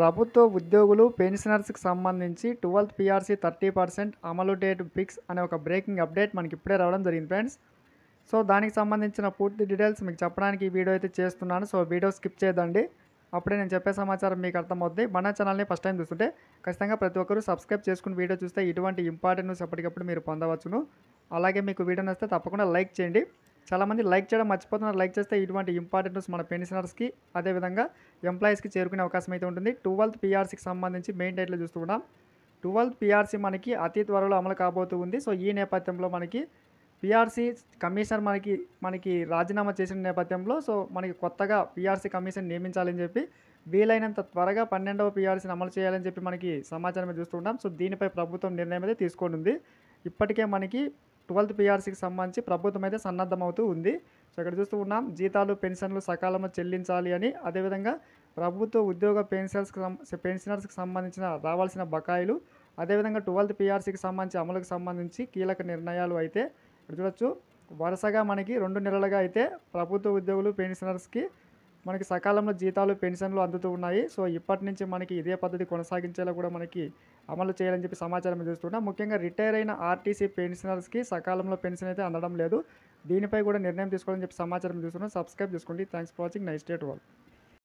ప్రభుత్వ ఉద్యోగులు పెన్షనర్స్కి సంబంధించి ట్వెల్త్ పిఆర్సీ థర్టీ పర్సెంట్ అమలు డేట్ ఫిక్స్ అనే ఒక బ్రేకింగ్ అప్డేట్ మనకి ఇప్పుడే రావడం జరిగింది ఫ్రెండ్స్ సో దానికి సంబంధించిన పూర్తి డీటెయిల్స్ మీకు చెప్పడానికి ఈ వీడియో అయితే చేస్తున్నాను సో వీడియో స్కిప్ చేయదండి అప్పుడే నేను చెప్పే సమాచారం మీకు అర్థమవుద్ది మన ఛానల్ని ఫస్ట్ టైం చూస్తుంటే ఖచ్చితంగా ప్రతి ఒక్కరూ సబ్స్క్రైబ్ చేసుకుని వీడియో చూస్తే ఇటువంటి ఇంపార్టెంట్ న్యూస్ ఎప్పటికప్పుడు మీరు పొందవచ్చును అలాగే మీకు వీడియో నచ్చితే తప్పకుండా లైక్ చేయండి చాలామంది లైక్ చేయడం మర్చిపోతున్నారు లైక్ చేస్తే ఇటువంటి ఇంపార్టెంట్ న్యూస్ మన పెన్షనర్స్కి అదేవిధంగా ఎంప్లాయీస్కి చేరుకునే అవకాశం అయితే ఉంటుంది ట్వెల్త్ పీఆర్సీకి సంబంధించి మెయిన్ డైట్లో చూస్తూ ఉన్నాం ట్వెల్త్ పీఆర్సీ మనకి అతి త్వరలో అమలు కాబోతూ ఉంది సో ఈ నేపథ్యంలో మనకి పీఆర్సీ కమిషనర్ మనకి మనకి రాజీనామా చేసిన నేపథ్యంలో సో మనకి కొత్తగా పీఆర్సీ కమిషన్ నియమించాలని చెప్పి వీలైనంత త్వరగా పన్నెండవ పీఆర్సీని అమలు చేయాలని చెప్పి మనకి సమాచారం చూస్తూ ఉంటాం సో దీనిపై ప్రభుత్వం నిర్ణయం అయితే తీసుకోనుంది ఇప్పటికే మనకి ట్వెల్త్ పీఆర్సీకి సంబంధించి ప్రభుత్వం అయితే సన్నద్ధమవుతూ ఉంది సో ఇక్కడ చూస్తూ ఉన్నాం జీతాలు పెన్షన్లు సకాలంలో చెల్లించాలి అని అదేవిధంగా ప్రభుత్వ ఉద్యోగ పెన్షన్స్కి పెన్షనర్స్కి సంబంధించిన రావాల్సిన బకాయిలు అదేవిధంగా ట్వెల్త్ పీఆర్సీకి సంబంధించి అమలుకు సంబంధించి కీలక నిర్ణయాలు అయితే ఇక్కడ చూడొచ్చు వరుసగా మనకి రెండు నెలలుగా అయితే ప్రభుత్వ ఉద్యోగులు పెన్షనర్స్కి మనకి సకాలంలో జీతాలు పెన్షన్లు అందుతూ ఉన్నాయి సో ఇప్పటి నుంచి మనకి ఇదే పద్ధతి కొనసాగించేలా కూడా మనకి అమలు చేయాలని చెప్పి సమాచారం చూస్తున్నాం ముఖ్యంగా రిటైర్ అయిన ఆర్టీసీ పెన్షనర్స్కి సకాలంలో పెన్షన్ అయితే అందడం లేదు దీనిపై కూడా నిర్ణయం తీసుకోవాలని చెప్పి సమాచారం చూస్తున్నాం సబ్స్క్రైబ్ చేసుకోండి thanks for watching nice date వాళ్ళు